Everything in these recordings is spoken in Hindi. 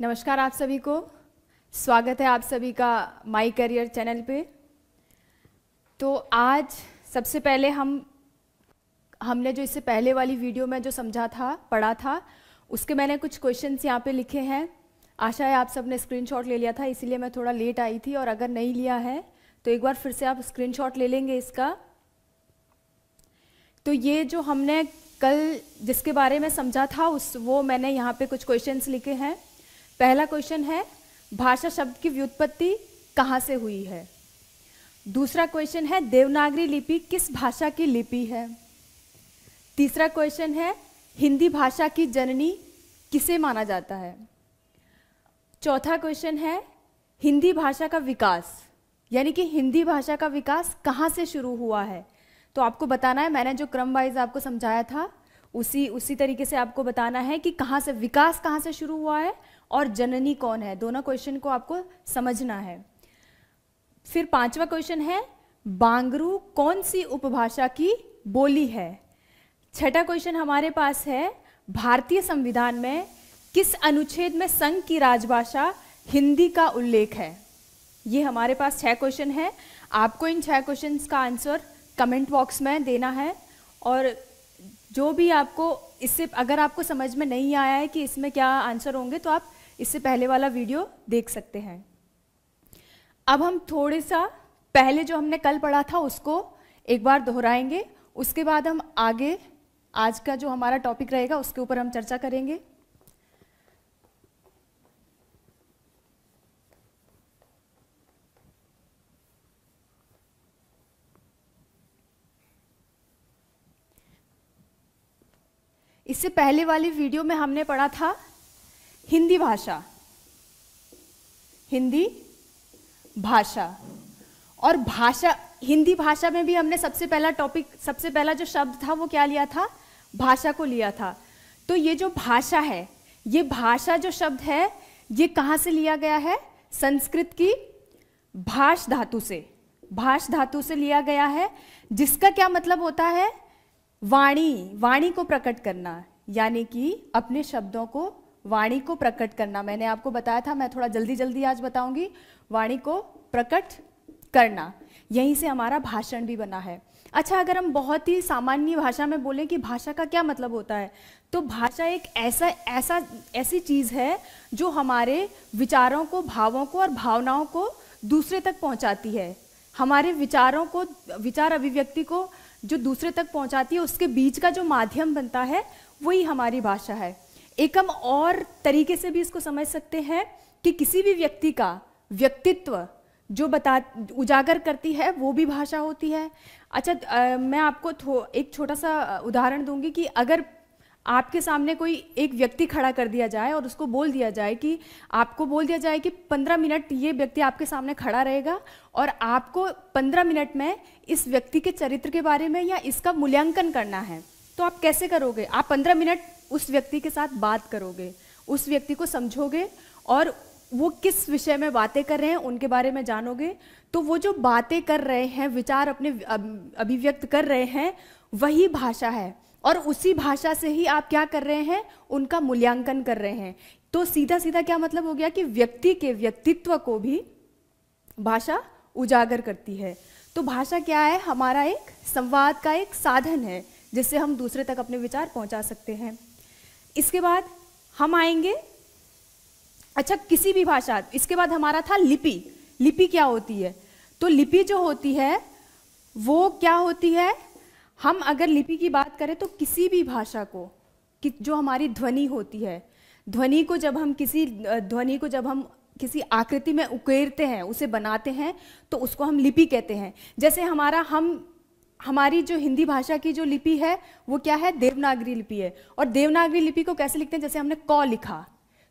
नमस्कार आप सभी को स्वागत है आप सभी का माई करियर चैनल पे तो आज सबसे पहले हम हमने जो इससे पहले वाली वीडियो में जो समझा था पढ़ा था उसके मैंने कुछ क्वेश्चंस यहाँ पे लिखे हैं आशा है आप सब ने स्क्रीनशॉट ले लिया था इसीलिए मैं थोड़ा लेट आई थी और अगर नहीं लिया है तो एक बार फिर से आप स्क्रीनशॉट ले लेंगे इसका तो ये जो हमने कल जिसके बारे में समझा था उस वो मैंने यहाँ पे कुछ क्वेश्चंस लिखे हैं पहला क्वेश्चन है भाषा शब्द की व्युत्पत्ति कहाँ से हुई है दूसरा क्वेश्चन है देवनागरी लिपि किस भाषा की लिपि है तीसरा क्वेश्चन है हिंदी भाषा की जननी किसे माना जाता है चौथा क्वेश्चन है हिंदी भाषा का विकास यानी कि हिंदी भाषा का विकास कहाँ से शुरू हुआ है तो आपको बताना है मैंने जो क्रम वाइज आपको समझाया था उसी उसी तरीके से आपको बताना है कि कहाँ से विकास कहाँ से शुरू हुआ है और जननी कौन है दोनों क्वेश्चन को आपको समझना है फिर पांचवा क्वेश्चन है बांगरू कौन सी उपभाषा की बोली है छठा क्वेश्चन हमारे पास है भारतीय संविधान में किस अनुच्छेद में संघ की राजभाषा हिंदी का उल्लेख है ये हमारे पास छह क्वेश्चन है आपको इन छह क्वेश्चन का आंसर कमेंट बॉक्स में देना है और जो भी आपको इससे अगर आपको समझ में नहीं आया है कि इसमें क्या आंसर होंगे तो आप इससे पहले वाला वीडियो देख सकते हैं अब हम थोड़े सा पहले जो हमने कल पढ़ा था उसको एक बार दोहराएंगे उसके बाद हम आगे आज का जो हमारा टॉपिक रहेगा उसके ऊपर हम चर्चा करेंगे इससे पहले वाली वीडियो में हमने पढ़ा था हिंदी भाषा हिंदी भाषा और भाषा हिंदी भाषा में भी हमने सबसे पहला टॉपिक सबसे पहला जो शब्द था वो क्या लिया था भाषा को लिया था तो ये जो भाषा है ये भाषा जो शब्द है ये कहाँ से लिया गया है संस्कृत की भाष धातु से भाष धातु से लिया गया है जिसका क्या मतलब होता है वाणी वाणी को प्रकट करना यानी कि अपने शब्दों को वाणी को प्रकट करना मैंने आपको बताया था मैं थोड़ा जल्दी जल्दी आज बताऊंगी वाणी को प्रकट करना यहीं से हमारा भाषण भी बना है अच्छा अगर हम बहुत ही सामान्य भाषा में बोलें कि भाषा का क्या मतलब होता है तो भाषा एक ऐसा ऐसा ऐसी चीज़ है जो हमारे विचारों को भावों को और भावनाओं को दूसरे तक पहुंचाती है हमारे विचारों को विचार अभिव्यक्ति को जो दूसरे तक पहुंचाती है उसके बीच का जो माध्यम बनता है वही हमारी भाषा है एक हम और तरीके से भी इसको समझ सकते हैं कि किसी भी व्यक्ति का व्यक्तित्व जो बता उजागर करती है वो भी भाषा होती है अच्छा आ, मैं आपको एक छोटा सा उदाहरण दूंगी कि अगर आपके सामने कोई एक व्यक्ति खड़ा कर दिया जाए और उसको बोल दिया जाए कि आपको बोल दिया जाए कि पंद्रह मिनट ये व्यक्ति आपके सामने खड़ा रहेगा और आपको पंद्रह मिनट में इस व्यक्ति के चरित्र के बारे में या इसका मूल्यांकन करना है तो आप कैसे करोगे आप पंद्रह मिनट उस व्यक्ति के साथ बात करोगे उस व्यक्ति को समझोगे और वो किस विषय में बातें कर रहे हैं उनके बारे में जानोगे तो वो जो बातें कर रहे हैं विचार अपने अभिव्यक्त कर रहे हैं वही भाषा है और उसी भाषा से ही आप क्या कर रहे हैं उनका मूल्यांकन कर रहे हैं तो सीधा सीधा क्या मतलब हो गया कि व्यक्ति के व्यक्तित्व को भी भाषा उजागर करती है तो भाषा क्या है हमारा एक संवाद का एक साधन है जिससे हम दूसरे तक अपने विचार पहुंचा सकते हैं इसके बाद हम आएंगे अच्छा किसी भी भाषा इसके बाद हमारा था लिपि लिपि क्या होती है तो लिपि जो होती है वो क्या होती है हम अगर लिपि की बात करें तो किसी भी भाषा को कि जो हमारी ध्वनि होती है ध्वनि को जब हम किसी ध्वनि को जब हम किसी आकृति में उकेरते हैं उसे बनाते हैं तो उसको हम लिपि कहते हैं जैसे हमारा हम हमारी जो हिंदी भाषा की जो लिपि है वो क्या है देवनागरी लिपि है और देवनागरी लिपि को कैसे लिखते हैं जैसे हमने क लिखा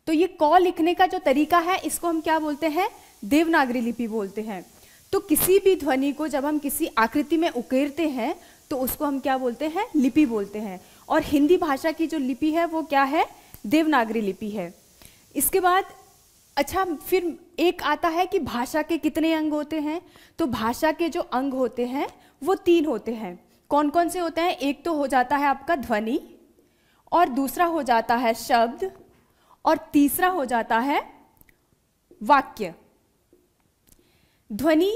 तो ये क लिखने का जो तरीका है इसको हम क्या बोलते हैं देवनागरी लिपि बोलते हैं तो किसी भी ध्वनि को जब हम किसी आकृति में उकेरते हैं तो उसको हम क्या बोलते हैं लिपि बोलते हैं और हिंदी भाषा की जो लिपि है वो क्या है देवनागरी लिपि है इसके बाद अच्छा फिर एक आता है कि भाषा के कितने अंग होते हैं तो भाषा के जो अंग होते हैं वो तीन होते हैं कौन कौन से होते हैं एक तो हो जाता है आपका ध्वनि और दूसरा हो जाता है शब्द और तीसरा हो जाता है वाक्य ध्वनि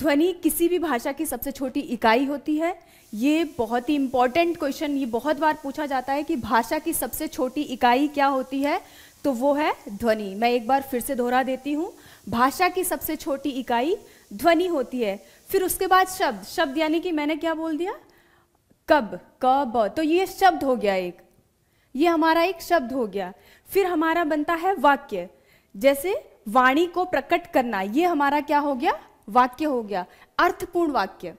ध्वनि किसी भी भाषा की सबसे छोटी इकाई होती है ये बहुत ही इंपॉर्टेंट क्वेश्चन ये बहुत बार पूछा जाता है कि भाषा की सबसे छोटी इकाई क्या होती है तो वो है ध्वनि मैं एक बार फिर से दोहरा देती हूँ भाषा की सबसे छोटी इकाई ध्वनि होती है फिर उसके बाद शब्द शब्द यानी कि मैंने क्या बोल दिया कब कब तो ये शब्द हो गया एक ये हमारा एक शब्द हो गया फिर हमारा बनता है वाक्य जैसे वाणी को प्रकट करना ये हमारा क्या हो गया वाक्य हो गया अर्थपूर्ण वाक्य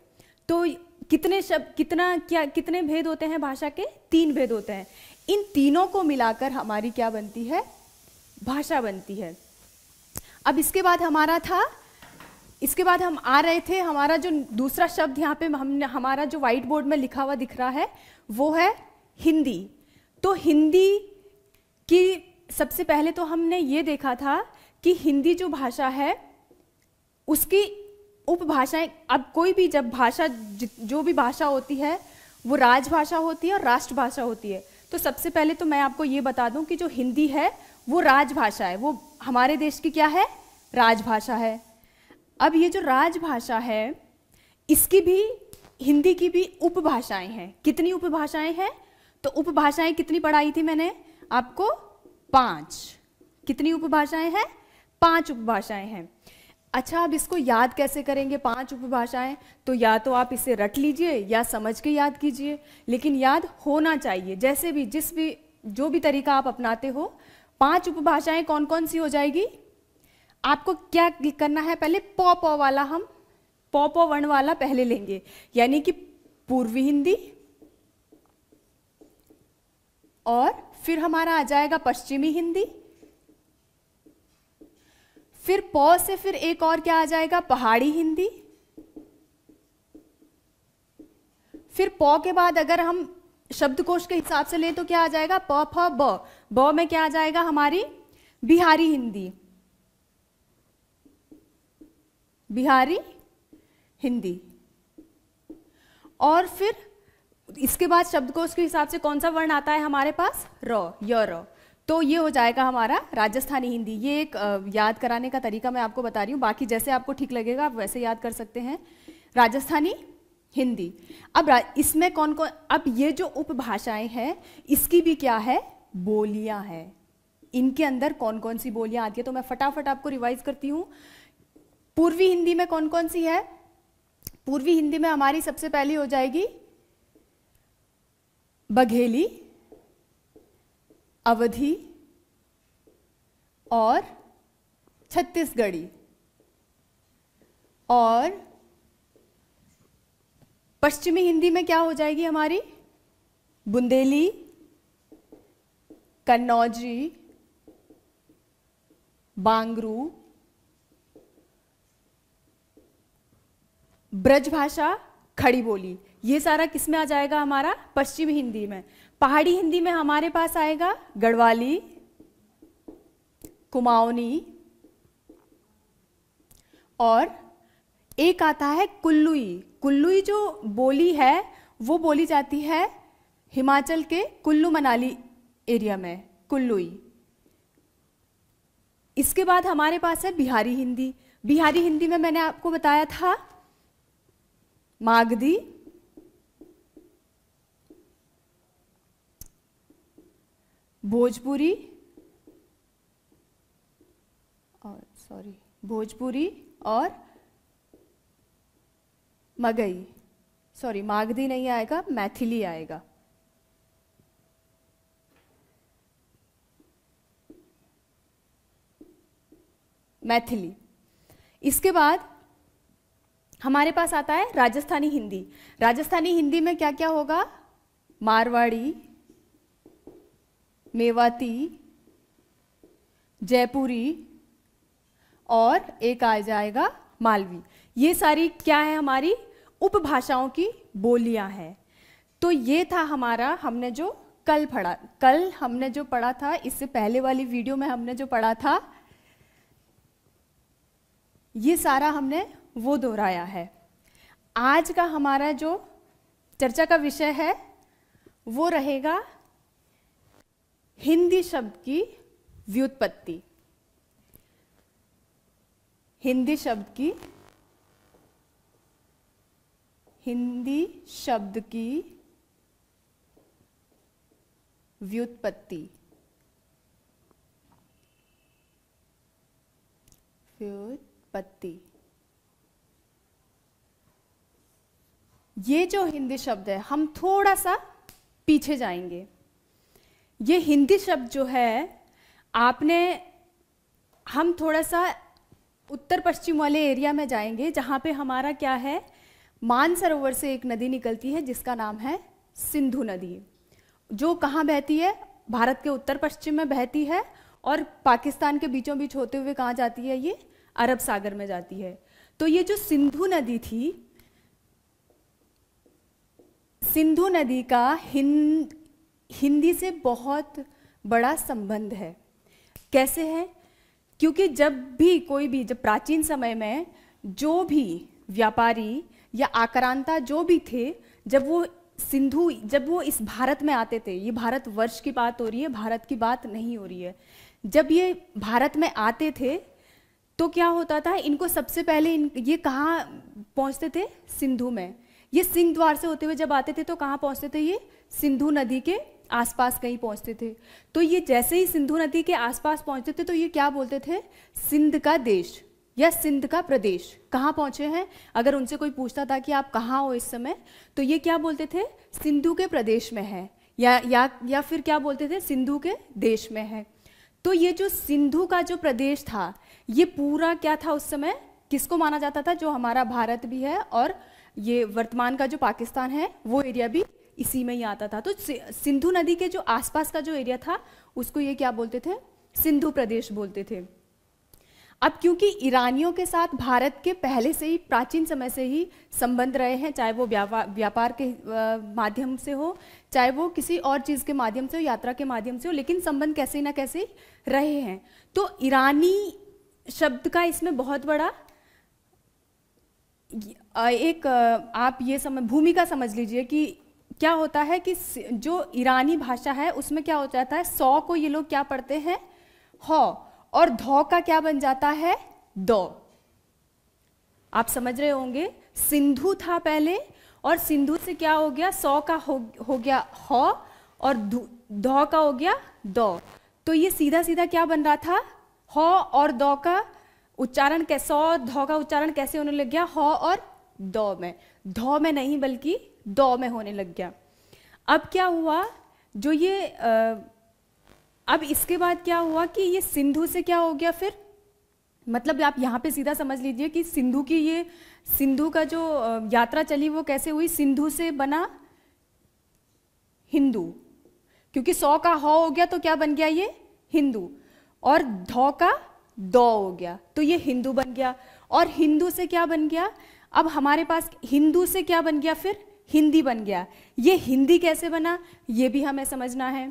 तो कितने शब्द कितना क्या कितने भेद होते हैं भाषा के तीन भेद होते हैं इन तीनों को मिलाकर हमारी क्या बनती है भाषा बनती है अब इसके बाद हमारा था इसके बाद हम आ रहे थे हमारा जो दूसरा शब्द यहाँ पे हमने हमारा जो वाइट बोर्ड में लिखा हुआ दिख रहा है वो है हिंदी तो हिंदी की सबसे पहले तो हमने ये देखा था कि हिंदी जो भाषा है उसकी उपभाषाएं अब कोई भी जब भाषा जो भी भाषा होती है वो राजभाषा होती है और राष्ट्रभाषा होती है तो सबसे पहले तो मैं आपको ये बता दूं कि जो हिंदी है वो राजभाषा है वो हमारे देश की क्या है राजभाषा है अब ये जो राजभाषा है इसकी भी हिंदी की भी उपभाषाएं हैं कितनी उपभाषाएं हैं तो उपभाषाएं कितनी पढ़ाई थी मैंने आपको पांच कितनी उपभाषाएं हैं पांच उपभाषाएं हैं अच्छा आप इसको याद कैसे करेंगे पांच उपभाषाएं तो या तो आप इसे रट लीजिए या समझ के याद कीजिए लेकिन याद होना चाहिए जैसे भी जिस भी जो भी तरीका आप अपनाते हो पांच उपभाषाएं कौन कौन सी हो जाएगी आपको क्या करना है पहले पॉ पॉ वाला हम पॉ पॉ वर्ण वाला पहले लेंगे यानी कि पूर्वी हिंदी और फिर हमारा आ जाएगा पश्चिमी हिंदी फिर पौ से फिर एक और क्या आ जाएगा पहाड़ी हिंदी फिर पौ के बाद अगर हम शब्दकोश के हिसाब से ले तो क्या आ जाएगा प फ ब ब में क्या आ जाएगा हमारी बिहारी हिंदी बिहारी हिंदी और फिर इसके बाद शब्द को उसके हिसाब से कौन सा वर्ण आता है हमारे पास रॉ य रॉ तो ये हो जाएगा हमारा राजस्थानी हिंदी ये एक याद कराने का तरीका मैं आपको बता रही हूँ बाकी जैसे आपको ठीक लगेगा आप वैसे याद कर सकते हैं राजस्थानी हिंदी अब इसमें कौन कौन अब ये जो उपभाषाएं हैं इसकी भी क्या है बोलियां हैं इनके अंदर कौन कौन सी बोलियां आती है तो मैं फटाफट आपको रिवाइज करती हूँ पूर्वी हिंदी में कौन कौन सी है पूर्वी हिंदी में हमारी सबसे पहली हो जाएगी बघेली अवधि और छत्तीसगढ़ी और पश्चिमी हिंदी में क्या हो जाएगी हमारी बुंदेली कन्नौजी बांगरू ब्रजभाषा खड़ी बोली ये सारा किस में आ जाएगा हमारा पश्चिमी हिंदी में पहाड़ी हिंदी में हमारे पास आएगा गढ़वाली कुमाऊनी और एक आता है कुल्लुई कुल्लुई जो बोली है वो बोली जाती है हिमाचल के कुल्लू मनाली एरिया में कुल्लुई इसके बाद हमारे पास है बिहारी हिंदी बिहारी हिंदी में मैंने आपको बताया था मागदी भोजपुरी और सॉरी भोजपुरी और मगई सॉरी मागदी नहीं आएगा मैथिली आएगा मैथिली इसके बाद हमारे पास आता है राजस्थानी हिंदी राजस्थानी हिंदी में क्या क्या होगा मारवाड़ी मेवाती जयपुरी और एक आ जाएगा मालवी ये सारी क्या है हमारी उपभाषाओं की बोलियां हैं तो ये था हमारा हमने जो कल पढ़ा कल हमने जो पढ़ा था इससे पहले वाली वीडियो में हमने जो पढ़ा था ये सारा हमने वो दोहराया है आज का हमारा जो चर्चा का विषय है वो रहेगा हिंदी शब्द की व्युत्पत्ति हिंदी शब्द की हिंदी शब्द की व्युत्पत्ति व्युत्पत्ति ये जो हिंदी शब्द है हम थोड़ा सा पीछे जाएंगे ये हिंदी शब्द जो है आपने हम थोड़ा सा उत्तर पश्चिम वाले एरिया में जाएंगे जहाँ पे हमारा क्या है मानसरोवर से एक नदी निकलती है जिसका नाम है सिंधु नदी जो कहाँ बहती है भारत के उत्तर पश्चिम में बहती है और पाकिस्तान के बीचों बीच होते हुए कहाँ जाती है ये अरब सागर में जाती है तो ये जो सिंधु नदी थी सिंधु नदी का हिंद हिंदी से बहुत बड़ा संबंध है कैसे है क्योंकि जब भी कोई भी जब प्राचीन समय में जो भी व्यापारी या आक्रांता जो भी थे जब वो सिंधु जब वो इस भारत में आते थे ये भारत वर्ष की बात हो रही है भारत की बात नहीं हो रही है जब ये भारत में आते थे तो क्या होता था इनको सबसे पहले इन ये कहाँ पहुँचते थे सिंधु में ये सिंह द्वार से होते हुए जब आते थे तो कहाँ पहुँचते थे ये सिंधु नदी के आसपास कहीं पहुँचते थे तो ये जैसे ही सिंधु नदी के आसपास पहुँचते थे तो ये क्या बोलते थे सिंध का देश या सिंध का प्रदेश कहाँ पहुँचे हैं अगर उनसे कोई पूछता था कि आप कहाँ हो इस समय तो ये क्या बोलते थे सिंधु के प्रदेश में है या या या फिर क्या बोलते थे सिंधु के देश में है तो ये जो सिंधु का जो प्रदेश था ये पूरा क्या था उस समय किसको माना जाता था जो हमारा भारत भी है और ये वर्तमान का जो पाकिस्तान है वो एरिया भी इसी में ही आता था तो सिंधु नदी के जो आसपास का जो एरिया था उसको ये क्या बोलते थे सिंधु प्रदेश बोलते थे अब क्योंकि ईरानियों के साथ भारत के पहले से ही प्राचीन समय से ही संबंध रहे हैं चाहे वो व्यापार के माध्यम से हो चाहे वो किसी और चीज़ के माध्यम से हो यात्रा के माध्यम से हो लेकिन संबंध कैसे ना कैसे रहे हैं तो ईरानी शब्द का इसमें बहुत बड़ा एक आप ये समझ भूमिका समझ लीजिए कि क्या होता है कि जो ईरानी भाषा है उसमें क्या हो जाता है सौ को ये लोग क्या पढ़ते हैं हौ और धौ का क्या बन जाता है दो आप समझ रहे होंगे सिंधु था पहले और सिंधु से क्या हो गया सौ का हो, हो गया हौ और धौ का हो गया दो तो ये सीधा सीधा क्या बन रहा था हौ और दौ का उच्चारण कैसे सौ धो का उच्चारण कैसे होने लग गया हो और दो में धो में नहीं बल्कि दो में होने लग गया अब क्या हुआ जो ये आ, अब इसके बाद क्या हुआ कि ये सिंधु से क्या हो गया फिर मतलब आप यहाँ पे सीधा समझ लीजिए कि सिंधु की ये सिंधु का जो यात्रा चली वो कैसे हुई सिंधु से बना हिंदू क्योंकि सौ का ह हो गया तो क्या बन गया ये हिंदू और धो का दो हो गया तो ये हिंदू बन गया और हिंदू से क्या बन गया अब हमारे पास हिंदू से क्या बन गया फिर हिंदी बन गया ये हिंदी कैसे बना ये भी हमें समझना है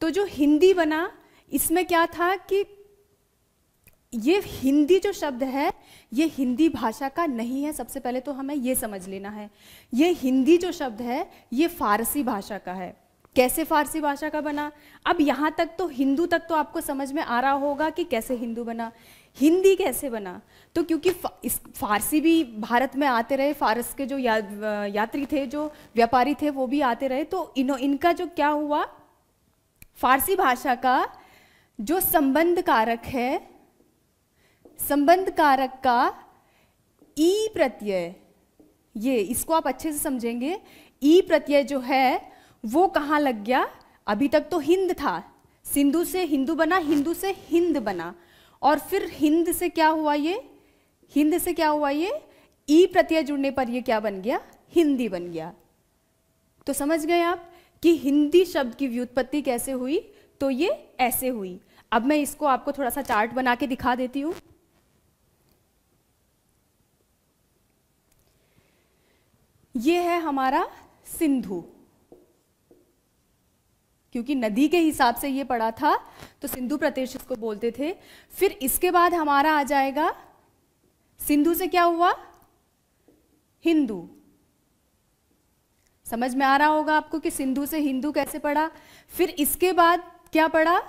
तो जो हिंदी बना इसमें क्या था कि ये हिंदी जो शब्द है ये हिंदी भाषा का नहीं है सबसे पहले तो हमें ये समझ लेना है ये हिंदी जो शब्द है ये फारसी भाषा का है कैसे फारसी भाषा का बना अब यहाँ तक तो हिंदू तक तो आपको समझ में आ रहा होगा कि कैसे हिंदू बना हिंदी कैसे बना तो क्योंकि फा, इस फारसी भी भारत में आते रहे फारस के जो या, यात्री थे जो व्यापारी थे वो भी आते रहे तो इन इनका जो क्या हुआ फारसी भाषा का जो संबंध कारक है संबंध कारक का ई प्रत्यय ये इसको आप अच्छे से समझेंगे ई प्रत्यय जो है वो कहाँ लग गया अभी तक तो हिंद था सिंधु से हिंदू बना हिंदू से हिंद बना और फिर हिंद से क्या हुआ ये हिंद से क्या हुआ ये ई प्रत्यय जुड़ने पर ये क्या बन गया हिंदी बन गया तो समझ गए आप कि हिंदी शब्द की व्युत्पत्ति कैसे हुई तो ये ऐसे हुई अब मैं इसको आपको थोड़ा सा चार्ट बना के दिखा देती हूं ये है हमारा सिंधु क्योंकि नदी के हिसाब से ये पड़ा था तो सिंधु प्रदेश इसको बोलते थे फिर इसके बाद हमारा आ जाएगा सिंधु से क्या हुआ हिंदू समझ में आ रहा होगा आपको कि सिंधु से हिंदू कैसे पड़ा फिर इसके बाद क्या पड़ा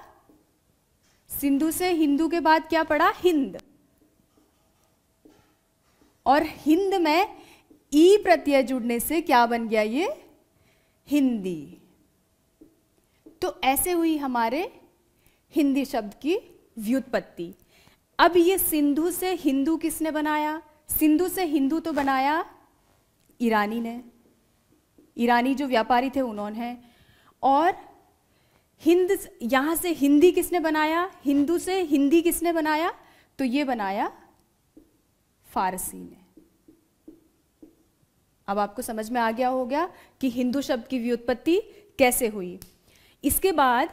सिंधु से हिंदू के बाद क्या पड़ा हिंद और हिंद में ई प्रत्यय जुड़ने से क्या बन गया ये हिंदी तो ऐसे हुई हमारे हिंदी शब्द की व्युत्पत्ति अब ये सिंधु से हिंदू किसने बनाया सिंधु से हिंदू तो बनाया ईरानी ने ईरानी जो व्यापारी थे उन्होंने और हिंद यहां से हिंदी किसने बनाया हिंदू से हिंदी किसने बनाया तो ये बनाया फारसी ने अब आपको समझ में आ गया हो गया कि हिंदू शब्द की व्युत्पत्ति कैसे हुई इसके बाद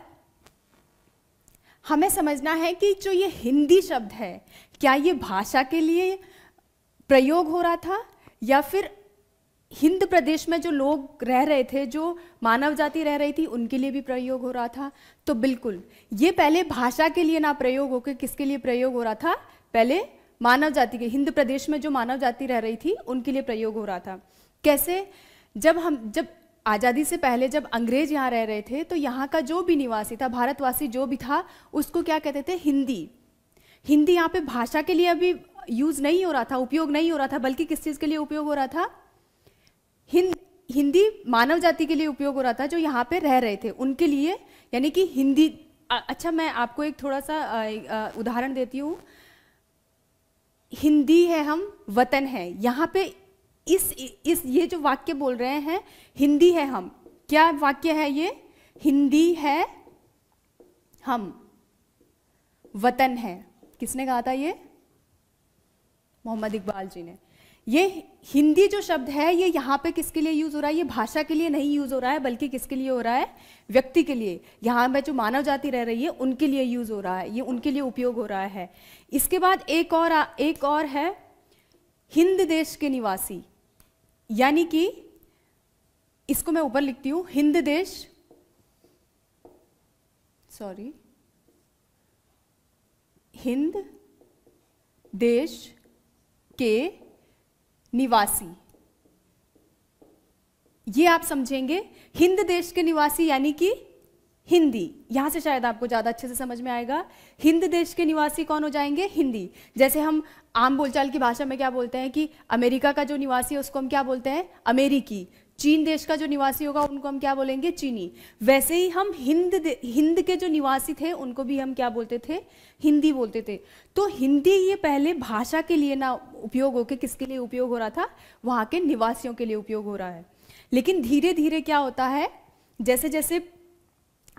हमें समझना है कि जो ये हिंदी शब्द है क्या ये भाषा के लिए प्रयोग हो रहा था या फिर हिंद प्रदेश में जो लोग रह रहे थे जो मानव जाति रह रही थी उनके लिए भी प्रयोग हो रहा था तो बिल्कुल ये पहले भाषा के लिए ना प्रयोग होकर किसके लिए प्रयोग हो रहा था पहले मानव जाति के हिंद प्रदेश में जो मानव जाति रह रही थी उनके लिए प्रयोग हो रहा था कैसे जब हम जब आज़ादी से पहले जब अंग्रेज यहाँ रह रहे थे तो यहाँ का जो भी निवासी था भारतवासी जो भी था उसको क्या कहते थे हिंदी हिंदी यहाँ पे भाषा के लिए अभी यूज़ नहीं हो रहा था उपयोग नहीं हो रहा था बल्कि किस चीज़ के लिए उपयोग हो रहा था हिंद हिंदी मानव जाति के लिए उपयोग हो रहा था जो यहाँ पे रह रहे थे उनके लिए यानी कि हिंदी अच्छा मैं आपको एक थोड़ा सा उदाहरण देती हूँ हिंदी है हम वतन है यहाँ पे इस इस ये जो वाक्य बोल रहे हैं हिंदी है हम क्या वाक्य है ये हिंदी है हम वतन है किसने कहा था ये मोहम्मद इकबाल जी ने ये हिंदी जो शब्द है ये यहाँ पे किसके लिए यूज़ हो रहा है ये भाषा के लिए नहीं यूज़ हो रहा है बल्कि किसके लिए हो रहा है व्यक्ति के लिए यहाँ पे जो मानव जाति रह रही है उनके लिए यूज़ हो रहा है ये उनके लिए उपयोग हो रहा है इसके बाद एक और एक और है हिंद देश के निवासी यानी कि इसको मैं ऊपर लिखती हूं हिंद देश सॉरी हिंद देश के निवासी ये आप समझेंगे हिंद देश के निवासी यानी कि हिंदी यहाँ से शायद आपको ज़्यादा अच्छे से समझ में आएगा हिंद देश के निवासी कौन हो जाएंगे हिंदी जैसे हम आम बोलचाल की भाषा में क्या बोलते हैं कि अमेरिका का जो निवासी है उसको हम क्या बोलते हैं अमेरिकी चीन देश का जो निवासी होगा उनको हम क्या बोलेंगे चीनी वैसे ही हम हिंद हिंद के जो निवासी थे उनको भी हम क्या बोलते थे हिंदी बोलते थे तो हिंदी ये पहले भाषा के लिए ना उपयोग होके किसके लिए उपयोग हो रहा था वहाँ के निवासियों के लिए उपयोग हो रहा है लेकिन धीरे धीरे क्या होता है जैसे जैसे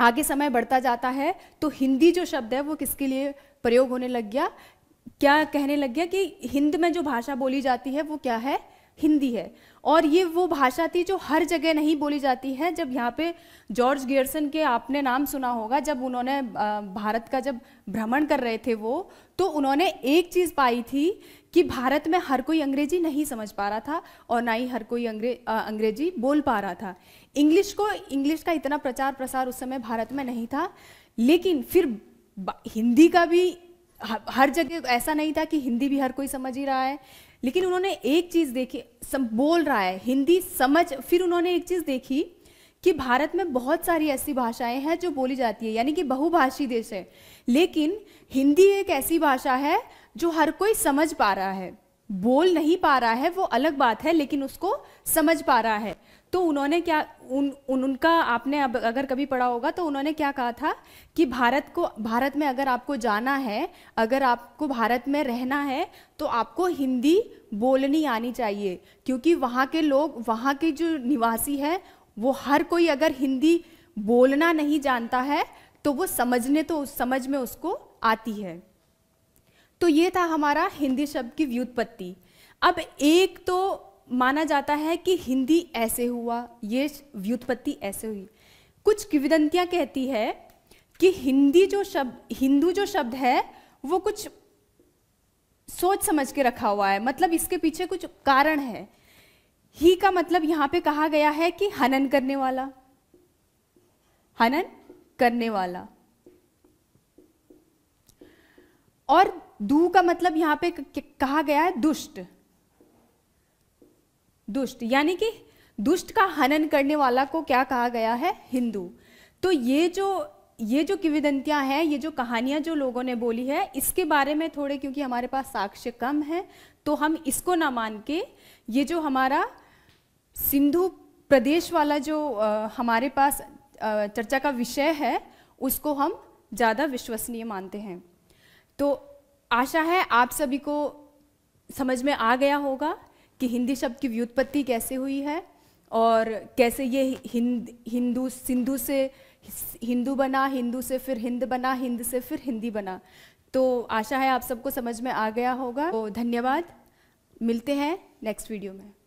आगे समय बढ़ता जाता है तो हिंदी जो शब्द है वो किसके लिए प्रयोग होने लग गया क्या कहने लग गया कि हिंद में जो भाषा बोली जाती है वो क्या है हिंदी है और ये वो भाषा थी जो हर जगह नहीं बोली जाती है जब यहाँ पे जॉर्ज गियर्सन के आपने नाम सुना होगा जब उन्होंने भारत का जब भ्रमण कर रहे थे वो तो उन्होंने एक चीज़ पाई थी कि भारत में हर कोई अंग्रेजी नहीं समझ पा रहा था और ना ही हर कोई अंग्रे, अंग्रेजी बोल पा रहा था इंग्लिश को इंग्लिश का इतना प्रचार प्रसार उस समय भारत में नहीं था लेकिन फिर हिंदी का भी हर जगह ऐसा नहीं था कि हिंदी भी हर कोई समझ ही रहा है लेकिन उन्होंने एक चीज़ देखी सम बोल रहा है हिंदी समझ फिर उन्होंने एक चीज़ देखी कि भारत में बहुत सारी ऐसी भाषाएं हैं जो बोली जाती है यानी कि बहुभाषी देश है लेकिन हिंदी एक ऐसी भाषा है जो हर कोई समझ पा रहा है बोल नहीं पा रहा है वो अलग बात है लेकिन उसको समझ पा रहा है तो उन्होंने क्या उन, उन उनका आपने अब अगर कभी पढ़ा होगा तो उन्होंने क्या कहा था कि भारत को भारत में अगर आपको जाना है अगर आपको भारत में रहना है तो आपको हिंदी बोलनी आनी चाहिए क्योंकि वहाँ के लोग वहाँ के जो निवासी है वो हर कोई अगर हिंदी बोलना नहीं जानता है तो वो समझने तो समझ में उसको आती है तो ये था हमारा हिंदी शब्द की व्युत्पत्ति अब एक तो माना जाता है कि हिंदी ऐसे हुआ ये व्युत्पत्ति ऐसे हुई कुछ किविदंतियाँ कहती है कि हिंदी जो शब्द हिंदू जो शब्द है वो कुछ सोच समझ के रखा हुआ है मतलब इसके पीछे कुछ कारण है ही का मतलब यहाँ पे कहा गया है कि हनन करने वाला हनन करने वाला और दू का मतलब यहाँ पे कहा गया है दुष्ट दुष्ट यानी कि दुष्ट का हनन करने वाला को क्या कहा गया है हिंदू तो ये जो ये जो किविदंतियां हैं ये जो कहानियां जो लोगों ने बोली है इसके बारे में थोड़े क्योंकि हमारे पास साक्ष्य कम है तो हम इसको ना मान के ये जो हमारा सिंधु प्रदेश वाला जो आ, हमारे पास आ, चर्चा का विषय है उसको हम ज़्यादा विश्वसनीय मानते हैं तो आशा है आप सभी को समझ में आ गया होगा कि हिंदी शब्द की व्युत्पत्ति कैसे हुई है और कैसे ये हिंद हिंदू सिंधु से हिंदू बना हिंदू से फिर हिंद बना हिंद से फिर हिंदी बना तो आशा है आप सबको समझ में आ गया होगा तो धन्यवाद मिलते हैं नेक्स्ट वीडियो में